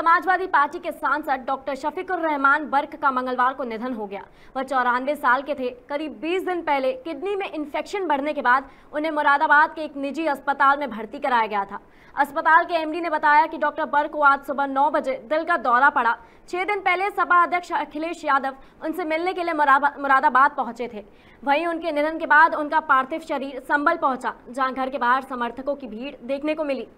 Samajwadi party के सांसद doctor Shafiqur Rahman Barq का मंगलवार को निधन हो गया वह चौरानवे साल के थे करीब 20 दिन पहले किडनी में इन्फेक्शन बढ़ने के बाद उन्हें मुरादाबाद के एक निजी अस्पताल में भर्ती कराया गया था अस्पताल के एमडी ने बताया कि डॉक्टर बर्क को आज सुबह नौ बजे दिल का दौरा पड़ा छह दिन पहले सपा अध्यक्ष अखिलेश यादव उनसे मिलने के लिए मुरादाबाद पहुंचे थे वहीं उनके निधन के बाद उनका पार्थिव शरीर संबल पहुंचा जहां घर के बाहर समर्थकों की भीड़ देखने को मिली